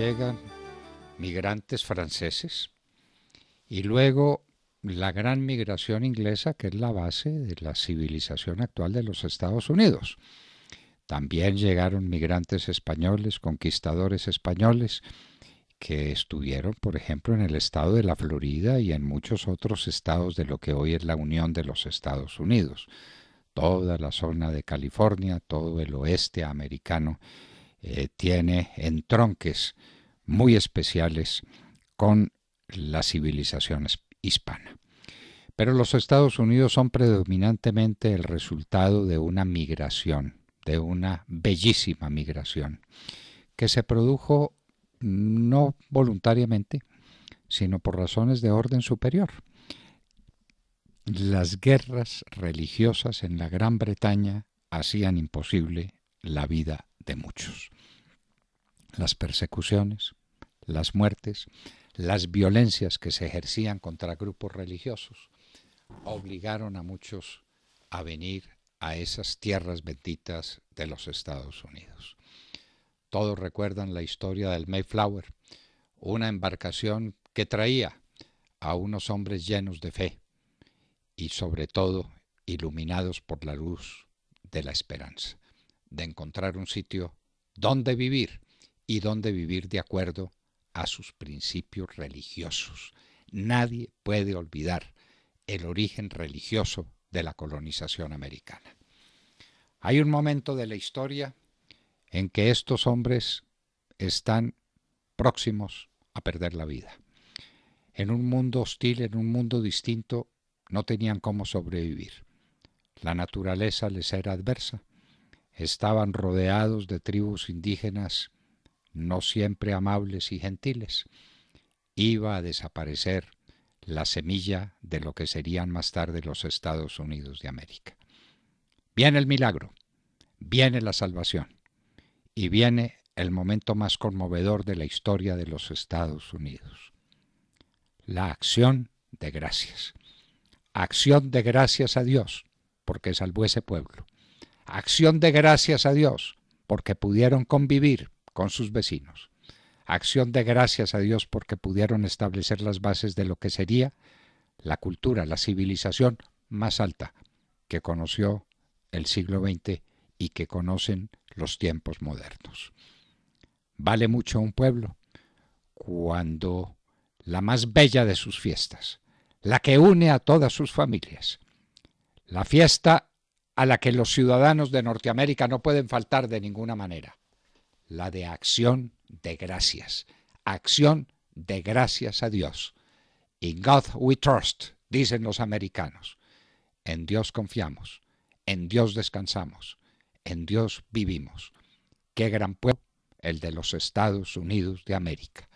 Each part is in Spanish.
llegan migrantes franceses y luego la gran migración inglesa, que es la base de la civilización actual de los Estados Unidos. También llegaron migrantes españoles, conquistadores españoles, que estuvieron, por ejemplo, en el estado de la Florida y en muchos otros estados de lo que hoy es la Unión de los Estados Unidos. Toda la zona de California, todo el oeste americano eh, tiene entronques muy especiales con la civilización hispana. Pero los Estados Unidos son predominantemente el resultado de una migración, de una bellísima migración, que se produjo no voluntariamente, sino por razones de orden superior. Las guerras religiosas en la Gran Bretaña hacían imposible la vida muchos. Las persecuciones, las muertes, las violencias que se ejercían contra grupos religiosos obligaron a muchos a venir a esas tierras benditas de los Estados Unidos. Todos recuerdan la historia del Mayflower, una embarcación que traía a unos hombres llenos de fe y sobre todo iluminados por la luz de la esperanza de encontrar un sitio donde vivir y donde vivir de acuerdo a sus principios religiosos. Nadie puede olvidar el origen religioso de la colonización americana. Hay un momento de la historia en que estos hombres están próximos a perder la vida. En un mundo hostil, en un mundo distinto, no tenían cómo sobrevivir. La naturaleza les era adversa estaban rodeados de tribus indígenas no siempre amables y gentiles, iba a desaparecer la semilla de lo que serían más tarde los Estados Unidos de América. Viene el milagro, viene la salvación y viene el momento más conmovedor de la historia de los Estados Unidos, la acción de gracias. Acción de gracias a Dios porque salvó ese pueblo Acción de gracias a Dios porque pudieron convivir con sus vecinos. Acción de gracias a Dios porque pudieron establecer las bases de lo que sería la cultura, la civilización más alta que conoció el siglo XX y que conocen los tiempos modernos. Vale mucho un pueblo cuando la más bella de sus fiestas, la que une a todas sus familias, la fiesta a la que los ciudadanos de Norteamérica no pueden faltar de ninguna manera, la de acción de gracias, acción de gracias a Dios. In God we trust, dicen los americanos. En Dios confiamos, en Dios descansamos, en Dios vivimos. Qué gran pueblo el de los Estados Unidos de América.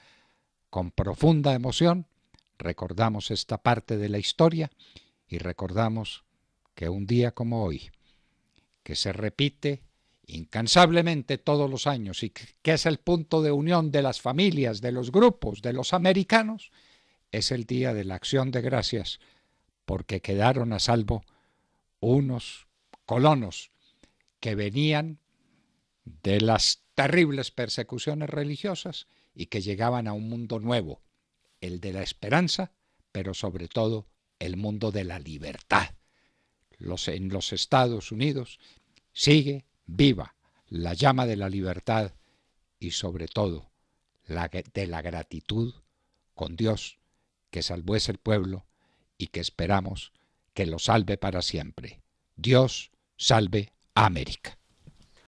Con profunda emoción recordamos esta parte de la historia y recordamos que un día como hoy, que se repite incansablemente todos los años y que es el punto de unión de las familias, de los grupos, de los americanos, es el día de la acción de gracias, porque quedaron a salvo unos colonos que venían de las terribles persecuciones religiosas y que llegaban a un mundo nuevo, el de la esperanza, pero sobre todo el mundo de la libertad en los Estados Unidos, sigue viva la llama de la libertad y sobre todo la de la gratitud con Dios que salvó ese pueblo y que esperamos que lo salve para siempre. Dios salve América.